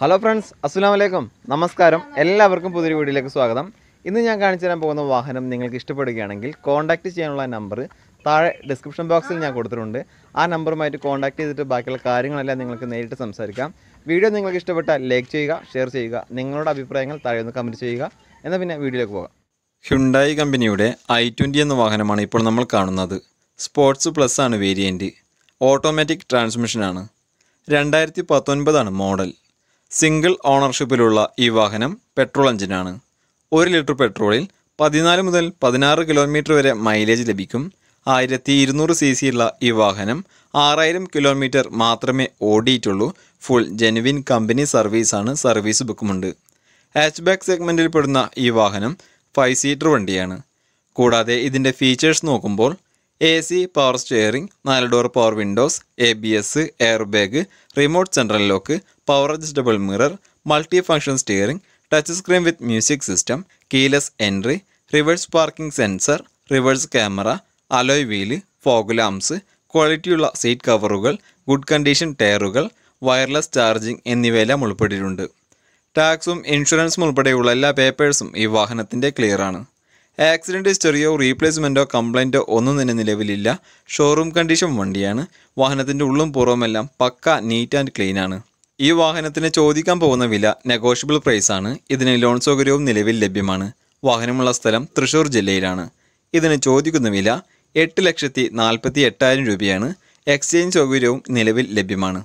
hello friends അസ്സാം വലൈക്കും നമസ്കാരം എല്ലാവർക്കും പുതിയൊരു വീഡിയോയിലേക്ക് സ്വാഗതം ഇന്ന് ഞാൻ കാണിച്ചു തരാൻ പോകുന്ന വാഹനം നിങ്ങൾക്ക് ഇഷ്ടപ്പെടുകയാണെങ്കിൽ കോൺടാക്ട് ചെയ്യാനുള്ള നമ്പർ താഴെ ഡിസ്ക്രിപ്ഷൻ ബോക്സിൽ ഞാൻ കൊടുത്തിട്ടുണ്ട് ആ നമ്പറുമായിട്ട് കോൺടാക്ട് ചെയ്തിട്ട് ബാക്കിയുള്ള കാര്യങ്ങളെല്ലാം നിങ്ങൾക്ക് നേരിട്ട് സംസാരിക്കാം വീഡിയോ നിങ്ങൾക്ക് ഇഷ്ടപ്പെട്ടാൽ ലൈക്ക് ചെയ്യുക ഷെയർ ചെയ്യുക നിങ്ങളുടെ അഭിപ്രായങ്ങൾ താഴെ ഒന്ന് കമൻറ്റ് ചെയ്യുക എന്നാൽ പിന്നെ വീഡിയോയിലേക്ക് പോകാം ഹ്യുണ്ടായി കമ്പനിയുടെ ഐ ട്വൻറ്റി എന്ന വാഹനമാണ് ഇപ്പോൾ നമ്മൾ കാണുന്നത് സ്പോർട്സ് പ്ലസ് ആണ് വേരിയൻറ്റ് ഓട്ടോമാറ്റിക് ട്രാൻസ്മിഷനാണ് രണ്ടായിരത്തി പത്തൊൻപതാണ് മോഡൽ സിംഗിൾ ഓണർഷിപ്പിലുള്ള ഈ വാഹനം പെട്രോൾ എഞ്ചിനാണ് ഒരു ലിറ്റർ പെട്രോളിൽ പതിനാല് മുതൽ പതിനാറ് കിലോമീറ്റർ വരെ മൈലേജ് ലഭിക്കും ആയിരത്തി ഇരുന്നൂറ് സി സിയുള്ള ഈ വാഹനം ആറായിരം കിലോമീറ്റർ മാത്രമേ ഓടിയിട്ടുള്ളൂ ഫുൾ ജെനുവിൻ കമ്പനി സർവീസാണ് സർവീസ് ബുക്കുമുണ്ട് ഹാച്ച് ബാക്ക് സെഗ്മെൻറ്റിൽ പെടുന്ന ഈ വാഹനം ഫൈവ് സീറ്റർ വണ്ടിയാണ് കൂടാതെ ഇതിൻ്റെ ഫീച്ചേഴ്സ് നോക്കുമ്പോൾ എ സി പവർ സ്റ്റിയറിംഗ് നാല് door power windows A B S airbag remote central lock power adjustable mirror multi function steering touch screen with music system keyless entry reverse parking sensor reverse camera alloy wheel fog lamps ക്വാളിറ്റിയുള്ള seat കവറുകൾ good condition ടയറുകൾ wireless charging എന്നിവയെല്ലാം ഉൾപ്പെട്ടിട്ടുണ്ട് ടാക്സും ഇൻഷുറൻസും ഉൾപ്പെടെയുള്ള എല്ലാ പേപ്പേഴ്സും ഈ വാഹനത്തിൻ്റെ ക്ലിയറാണ് ആക്സിഡൻറ്റ് ഹിസ്റ്ററിയോ റീപ്ലേസ്മെൻറ്റോ കംപ്ലൈൻറ്റോ ഒന്നും തന്നെ നിലവിലില്ല ഷോറൂം കണ്ടീഷൻ വണ്ടിയാണ് വാഹനത്തിൻ്റെ ഉള്ളും പുറവുമെല്ലാം പക്ക നീറ്റ് ആൻഡ് ക്ലീൻ ആണ് ഈ വാഹനത്തിന് ചോദിക്കാൻ പോകുന്ന വില നെഗോഷ്യബിൾ ആണ് ഇതിന് ലോൺ സൗകര്യവും നിലവിൽ ലഭ്യമാണ് വാഹനമുള്ള സ്ഥലം തൃശ്ശൂർ ജില്ലയിലാണ് ഇതിന് ചോദിക്കുന്ന വില എട്ട് ലക്ഷത്തി നാൽപ്പത്തി എട്ടായിരം രൂപയാണ് എക്സ്ചേഞ്ച് സൗകര്യവും നിലവിൽ ലഭ്യമാണ്